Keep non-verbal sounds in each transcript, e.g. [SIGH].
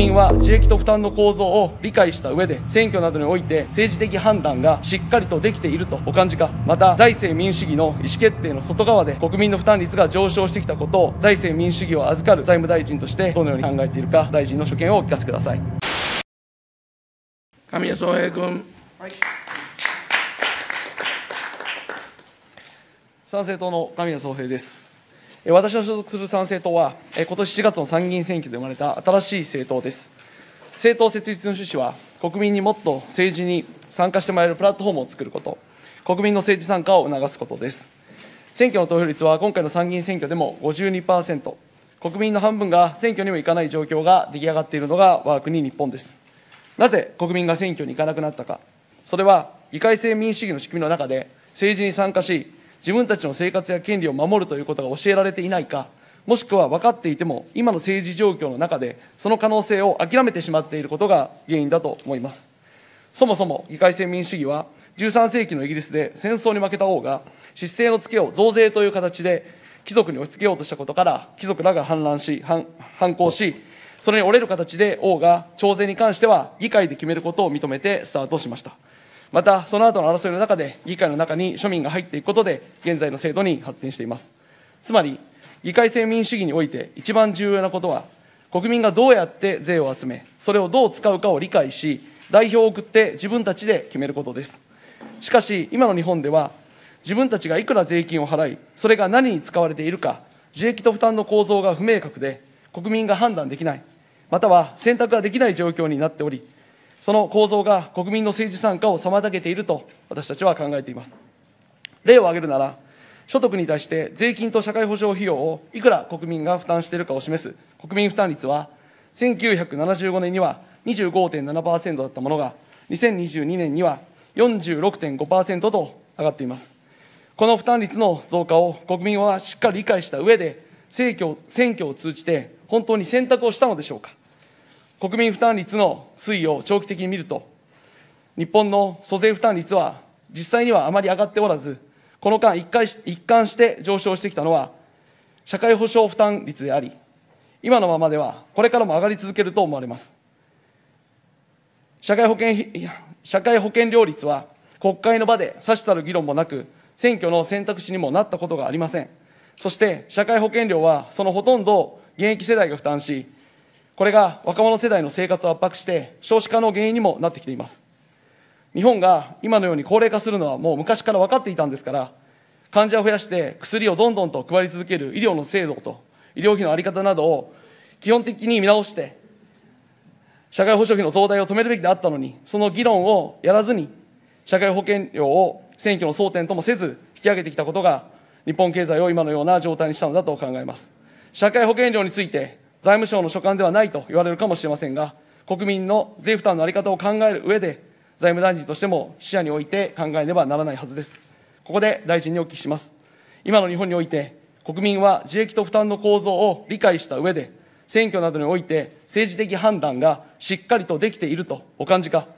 民は自益と負担の構造を理解した上で選挙などにおいて政治的判断がしっかりとできているとお感じかまた財政民主主義の意思決定の外側で国民の負担率が上昇してきたことを財政民主主義を預かる財務大臣としてどのように考えているか大臣の所見をお聞かせください神谷宗平君、はい、参政党の神谷宗平です私の所属する参政党は、今年4月の参議院選挙で生まれた新しい政党です。政党設立の趣旨は、国民にもっと政治に参加してもらえるプラットフォームを作ること、国民の政治参加を促すことです。選挙の投票率は今回の参議院選挙でも52%、国民の半分が選挙にも行かない状況が出来上がっているのが我が国日本です。なぜ国民が選挙に行かなくなったか、それは議会制民主主義の仕組みの中で政治に参加し、自分たちの生活や権利を守るということが教えられていないか、もしくは分かっていても、今の政治状況の中で、その可能性を諦めてしまっていることが原因だと思います。そもそも議会選民主義は、13世紀のイギリスで戦争に負けた王が、失勢のつけを増税という形で貴族に押し付けようとしたことから、貴族らが反乱し、反抗し、それに折れる形で王が徴税に関しては議会で決めることを認めてスタートしました。また、その後の争いの中で、議会の中に庶民が入っていくことで、現在の制度に発展しています。つまり、議会制民主主義において一番重要なことは、国民がどうやって税を集め、それをどう使うかを理解し、代表を送って自分たちで決めることです。しかし、今の日本では、自分たちがいくら税金を払い、それが何に使われているか、受益と負担の構造が不明確で、国民が判断できない、または選択ができない状況になっており、その構造が国民の政治参加を妨げていると私たちは考えています。例を挙げるなら、所得に対して税金と社会保障費用をいくら国民が負担しているかを示す国民負担率は、1975年には25.7%だったものが、2022年には46.5%と上がっています。この負担率の増加を国民はしっかり理解した上で、選挙を通じて本当に選択をしたのでしょうか。国民負担率の推移を長期的に見ると、日本の租税負担率は実際にはあまり上がっておらず、この間一回一貫して上昇してきたのは、社会保障負担率であり、今のままではこれからも上がり続けると思われます。社会保険社会保険料率は、国会の場で差したる議論もなく、選挙の選択肢にもなったことがありません。そして、社会保険料はそのほとんどを現役世代が負担し、これが若者世代の生活を圧迫して少子化の原因にもなってきています日本が今のように高齢化するのはもう昔から分かっていたんですから患者を増やして薬をどんどんと配り続ける医療の制度と医療費の在り方などを基本的に見直して社会保障費の増大を止めるべきであったのにその議論をやらずに社会保険料を選挙の争点ともせず引き上げてきたことが日本経済を今のような状態にしたのだと考えます社会保険料について財務省の所管ではないと言われるかもしれませんが、国民の税負担の在り方を考える上で、財務大臣としても視野において考えねばならないはずです。ここで大臣にお聞きします。今の日本において、国民は自益と負担の構造を理解した上で、選挙などにおいて政治的判断がしっかりとできているとお感じか、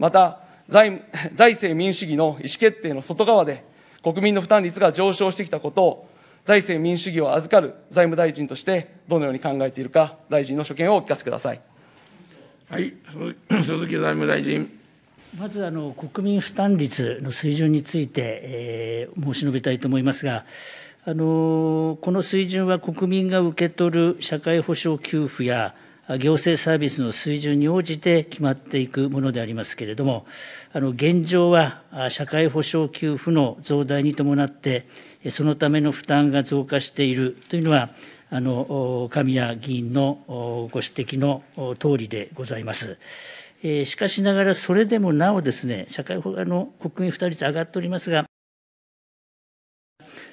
また財財政民主主義の意思決定の外側で、国民の負担率が上昇してきたことを財政民主主義を預かる財務大臣として、どのように考えているか、大臣の所見をお聞かせください。はい、鈴 [CLEARS THROAT] 木財務大臣。まずあの国民負担率の水準について、えー、申し述べたいと思いますが、あのこの水準は国民が受け取る社会保障給付や、行政サービスの水準に応じて決まっていくものでありますけれども、あの現状は社会保障給付の増大に伴って、そのための負担が増加しているというのは、あの神谷議員のご指摘の通りでございます。しかしながら、それでもなおですね、社会保障の国民負担率上がっておりますが、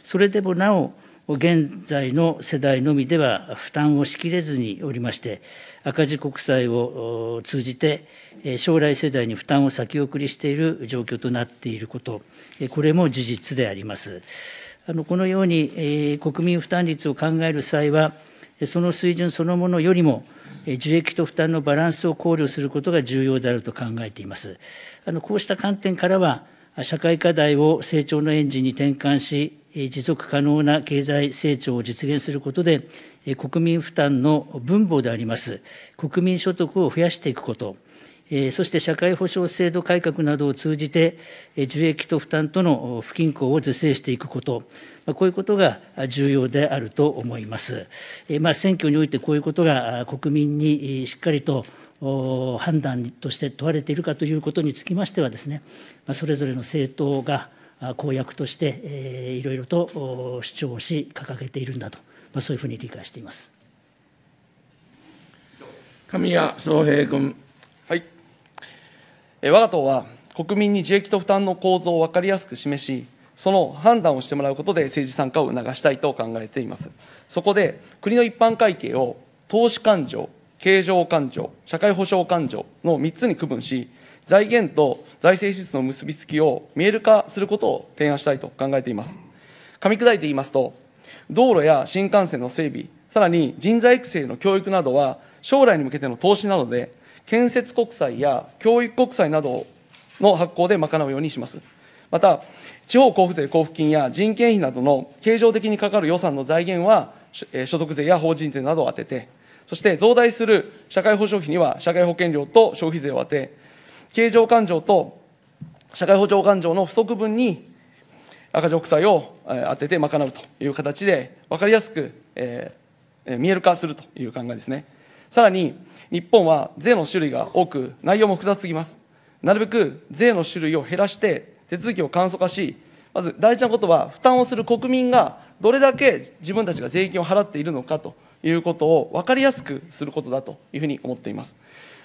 それでもなお、現在の世代のみでは負担をしきれずにおりまして、赤字国債を通じて、将来世代に負担を先送りしている状況となっていること、これも事実であります。あのこのように、国民負担率を考える際は、その水準そのものよりも、受益と負担のバランスを考慮することが重要であると考えています。あのこうした観点からは、社会課題を成長のエンジンに転換し、持続可能な経済成長を実現することで、国民負担の分母であります、国民所得を増やしていくこと、そして社会保障制度改革などを通じて、受益と負担との不均衡を是正していくこと、こういうことが重要であると思います。まあ、選挙においてこういうことが国民にしっかりと判断として問われているかということにつきましてはですね、それぞれの政党が公約として、えー、いろいろと主張し掲げているんだと、まあ、そういうふうに理解しています。神谷総平君。はい。え我が党は国民に自益と負担の構造を分かりやすく示し、その判断をしてもらうことで政治参加を促したいと考えています。そこで国の一般会計を投資勘定、経常勘定、社会保障勘定の3つに区分し、財源と財政支出の結びつきを見える化することを提案したいと考えています。噛み砕いて言いますと、道路や新幹線の整備、さらに人材育成の教育などは、将来に向けての投資などで、建設国債や教育国債などの発行で賄うようにします。また、地方交付税交付金や人件費などの経常的にかかる予算の財源は、所得税や法人税などを充てて、そして増大する社会保障費には社会保険料と消費税を充て、経常勘定と社会保障勘定の不足分に赤字国債を当てて賄うという形で、分かりやすく、えー、見える化するという考えですね。さらに、日本は税の種類が多く、内容も複雑すぎます。なるべく税の種類を減らして、手続きを簡素化し、まず大事なことは、負担をする国民がどれだけ自分たちが税金を払っているのかということを分かりやすくすることだというふうに思っています。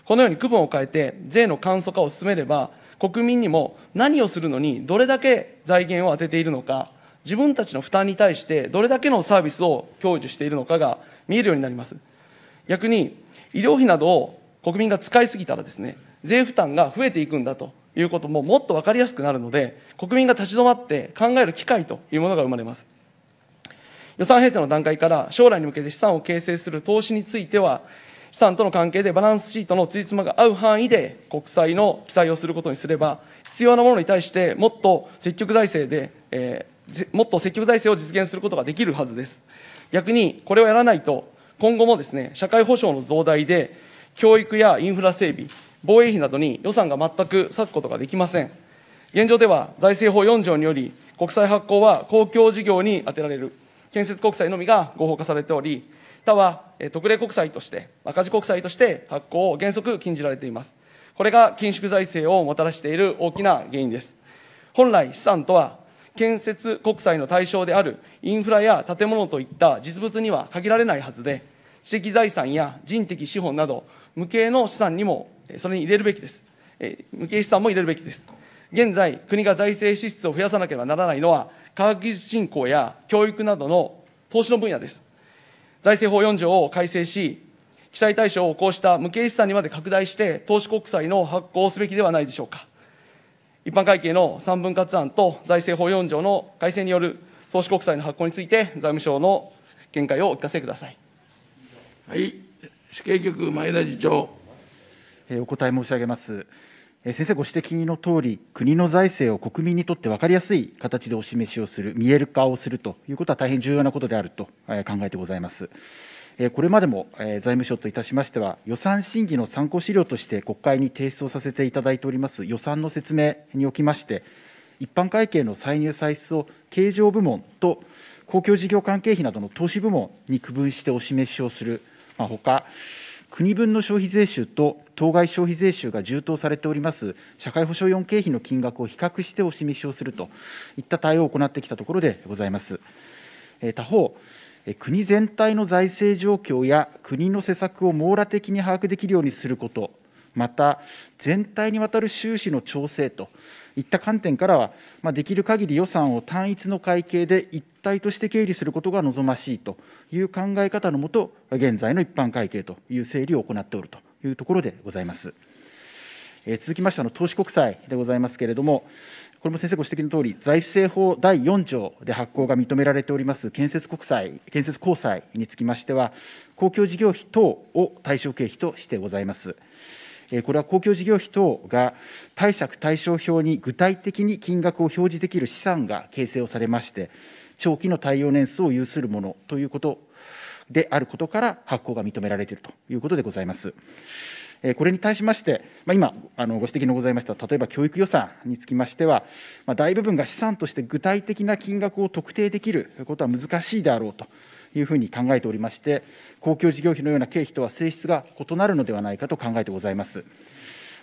このように区分を変えて税の簡素化を進めれば、国民にも何をするのにどれだけ財源を充てているのか、自分たちの負担に対してどれだけのサービスを享受しているのかが見えるようになります。逆に、医療費などを国民が使いすぎたらですね、税負担が増えていくんだということももっと分かりやすくなるので、国民が立ち止まって考える機会というものが生まれます。予算編成の段階から将来に向けて資産を形成する投資については、資産との関係でバランスシートのつじつまが合う範囲で国債の記載をすることにすれば、必要なものに対してもっと積極財政で、えー、もっと積極財政を実現することができるはずです。逆にこれをやらないと、今後もですね、社会保障の増大で、教育やインフラ整備、防衛費などに予算が全く割くことができません。現状では財政法4条により、国債発行は公共事業に充てられる、建設国債のみが合法化されており、他は特例国債として、赤字国債として発行を原則禁じられています。これが緊縮財政をもたらしている大きな原因です。本来、資産とは、建設国債の対象であるインフラや建物といった実物には限られないはずで、知的財産や人的資本など、無形の資産にも、それに入れるべきです。無形資産も入れるべきです。現在、国が財政支出を増やさなければならないのは、科学技術振興や教育などの投資の分野です。財政法4条を改正し、記載対象をこうした無形資産にまで拡大して、投資国債の発行をすべきではないでしょうか。一般会計の3分割案と財政法4条の改正による投資国債の発行について、財務省の見解をお聞かせください。はい、主計局前田次長。お答え申し上げます。先生ご指摘のとおり、国の財政を国民にとって分かりやすい形でお示しをする、見える化をするということは大変重要なことであると考えてございます。これまでも財務省といたしましては、予算審議の参考資料として国会に提出をさせていただいております予算の説明におきまして、一般会計の歳入歳出を経常部門と公共事業関係費などの投資部門に区分してお示しをする、まあ、ほか、国分の消費税収と当該消費税収が充当されております社会保障4経費の金額を比較してお示しをするといった対応を行ってきたところでございます。他方、国全体の財政状況や国の施策を網羅的に把握できるようにすることまた全体にわたる収支の調整といった観点からは、まあ、できる限り予算を単一の会計で一体として経理することが望ましいという考え方のもと、現在の一般会計という整理を行っておるというところでございます。えー、続きましての投資国債でございますけれども、これも先生ご指摘のとおり、財政法第4条で発行が認められております建設国債、建設公債につきましては、公共事業費等を対象経費としてございます。これは公共事業費等が貸借対照表に具体的に金額を表示できる資産が形成をされまして、長期の対応年数を有するものということであることから、発行が認められているということでございます。これに対しまして、今、あのご指摘のございました、例えば教育予算につきましては、大部分が資産として具体的な金額を特定できることは難しいであろうと。いうふうに考えておりまして、公共事業費のような経費とは性質が異なるのではないかと考えてございます。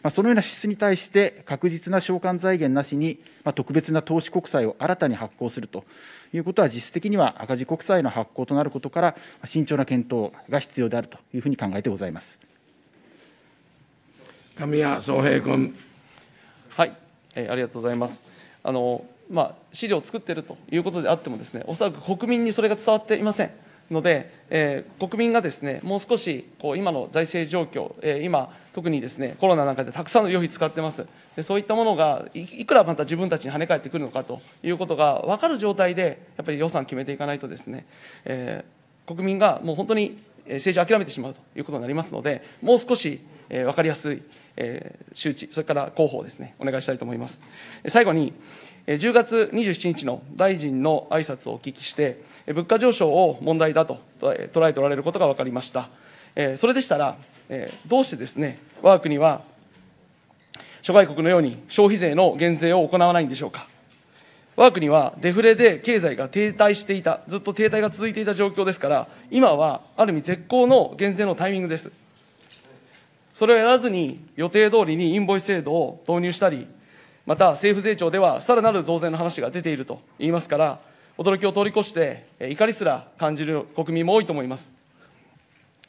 まあ、そのような支出に対して、確実な償還財源なしに、まあ、特別な投資国債を新たに発行するということは、実質的には赤字国債の発行となることから、慎重な検討が必要であるというふうに考えてございます。神谷宗平君。はい、えー、ありがとうございます。あのまあ、資料を作っているということであってもですね、おそらく国民にそれが伝わっていませんので、えー、国民がですね、もう少しこう今の財政状況、えー、今、特にですね、コロナなんかでたくさんの予備使ってますで、そういったものがいくらまた自分たちに跳ね返ってくるのかということが分かる状態で、やっぱり予算決めていかないとですね、えー、国民がもう本当に政治を諦めてしまうということになりますので、もう少し、えー、分かりやすい、えー、周知、それから広報ですね、お願いしたいと思います。最後に、10月27日の大臣の挨拶をお聞きして、物価上昇を問題だと捉えておられることが分かりました。それでしたら、どうしてですね、我が国は諸外国のように消費税の減税を行わないんでしょうか。我が国はデフレで経済が停滞していた、ずっと停滞が続いていた状況ですから、今はある意味絶好の減税のタイミングです。それをやらずに予定通りにインボイス制度を導入したり、また政府税調ではさらなる増税の話が出ていると言いますから、驚きを通り越して、怒りすら感じる国民も多いと思います。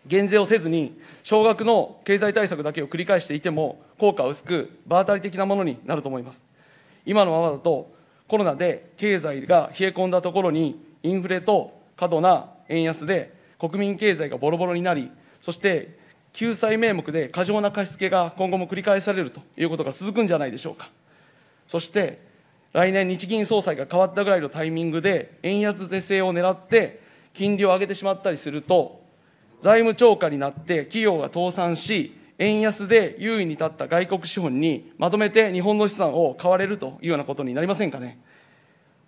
減税をせずに、少額の経済対策だけを繰り返していても、効果は薄く、場当たり的なものになると思います。今のままだと、コロナで経済が冷え込んだところに、インフレと過度な円安で、国民経済がボロボロになり、そして救済名目で過剰な貸し付けが今後も繰り返されるということが続くんじゃないでしょうか。そして来年日銀総裁が変わったぐらいのタイミングで円安是正を狙って金利を上げてしまったりすると財務超過になって企業が倒産し円安で優位に立った外国資本にまとめて日本の資産を買われるというようなことになりませんかね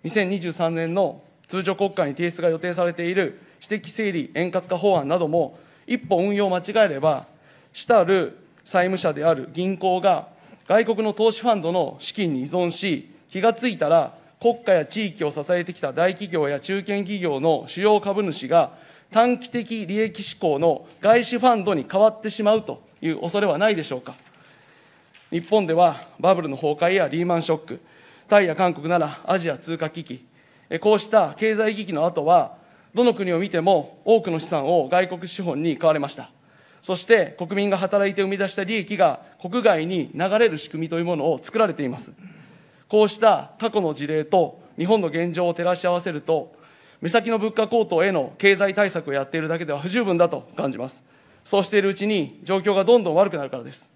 2023年の通常国会に提出が予定されている私的整理円滑化法案なども一歩運用を間違えれば主たる債務者である銀行が外国の投資ファンドの資金に依存し、気がついたら、国家や地域を支えてきた大企業や中堅企業の主要株主が、短期的利益志向の外資ファンドに変わってしまうという恐れはないでしょうか。日本ではバブルの崩壊やリーマンショック、タイや韓国ならアジア通貨危機、こうした経済危機の後は、どの国を見ても多くの資産を外国資本に買われました。そして国民が働いて生み出した利益が国外に流れる仕組みというものを作られています。こうした過去の事例と日本の現状を照らし合わせると、目先の物価高騰への経済対策をやっているだけでは不十分だと感じます。そうしているうちに状況がどんどん悪くなるからです。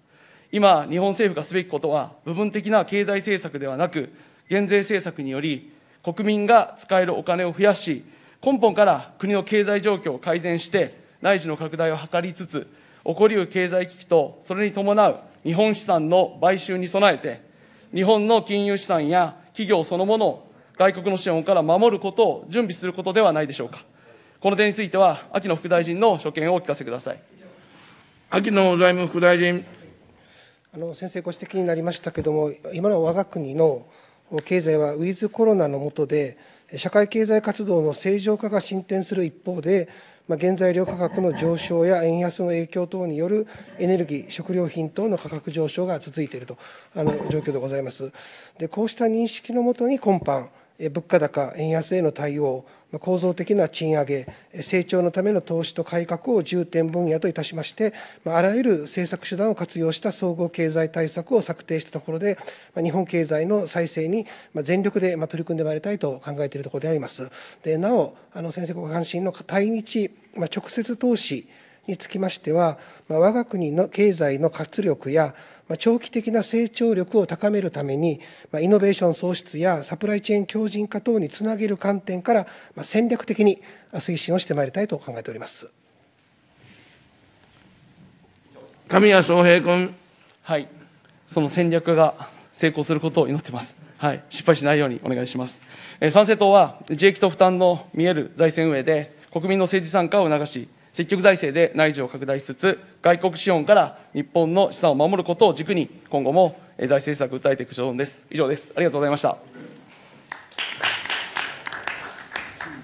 今、日本政府がすべきことは、部分的な経済政策ではなく、減税政策により、国民が使えるお金を増やし、根本から国の経済状況を改善して、内需の拡大を図りつつ、起こりう経済危機とそれに伴う日本資産の買収に備えて、日本の金融資産や企業そのものを外国の資本から守ることを準備することではないでしょうか。この点については、秋野副大臣の所見をお聞かせください。秋野財務副大臣。あの先生ご指摘になりましたけれども、今の我が国の経済はウィズコロナの下で、社会経済活動の正常化が進展する一方で、まあ、原材料価格の上昇や円安の影響等によるエネルギー、食料品等の価格上昇が続いているとあの状況でございます。でこうした認識のもとに今般物価高、円安への対応、構造的な賃上げ、成長のための投資と改革を重点分野といたしまして、あらゆる政策手段を活用した総合経済対策を策定したところで、日本経済の再生に全力で取り組んでまいりたいと考えているところであります。でなお、あの先生ご関心の対日、直接投資、につきましては、まあ、我が国の経済の活力や、まあ、長期的な成長力を高めるために、まあ、イノベーション創出やサプライチェーン強靭化等につなげる観点から、まあ、戦略的に推進をしてまいりたいと考えております。神谷翔平君。はい、その戦略が成功することを祈ってます。はい、失敗しないようにお願いします。えー、参政党は、自益と負担の見える財政運営で、国民の政治参加を促し、積極財政で内需を拡大しつつ、外国資本から日本の資産を守ることを軸に、今後も財政政策を訴えていく所存です。以上です。ありがとうございました。